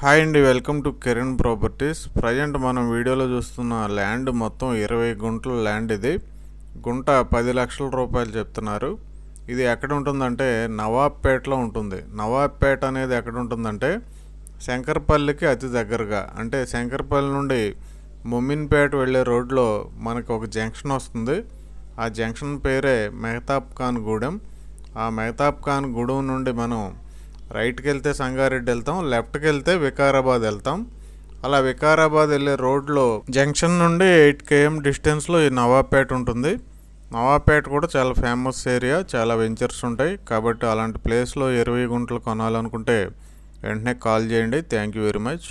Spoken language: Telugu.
హాయ్ అండి welcome to Kiran properties present మనం వీడియోలో చూస్తున్న ల్యాండ్ మొత్తం ఇరవై గుంటల ల్యాండ్ ఇది గుంట పది లక్షల రూపాయలు చెప్తున్నారు ఇది ఎక్కడ ఉంటుందంటే నవాబ్పేటలో ఉంటుంది నవాబ్పేట అనేది ఎక్కడ ఉంటుందంటే శంకర్పల్లికి అతి దగ్గరగా అంటే శంకర్పల్లి నుండి ముమ్మిన్పేట వెళ్ళే రోడ్లో మనకు ఒక జంక్షన్ వస్తుంది ఆ జంక్షన్ పేరే మెహతాబ్ ఖాన్ గూడెం ఆ మెహతాబ్ ఖాన్ గూడెం నుండి మనం రైట్కి వెళ్తే సంగారెడ్డి వెళ్తాం లెఫ్ట్కి వెళ్తే వికారాబాద్ వెళ్తాం అలా వికారాబాద్ వెళ్ళే రోడ్లో జంక్షన్ నుండి ఎయిట్ కేఎం డిస్టెన్స్లో ఈ నవాబ్పేట ఉంటుంది నవాబ్పేట కూడా చాలా ఫేమస్ ఏరియా చాలా వెంచర్స్ ఉంటాయి కాబట్టి అలాంటి ప్లేస్లో ఇరవై గుంటలు కొనాలనుకుంటే వెంటనే కాల్ చేయండి థ్యాంక్ యూ వెరీ మచ్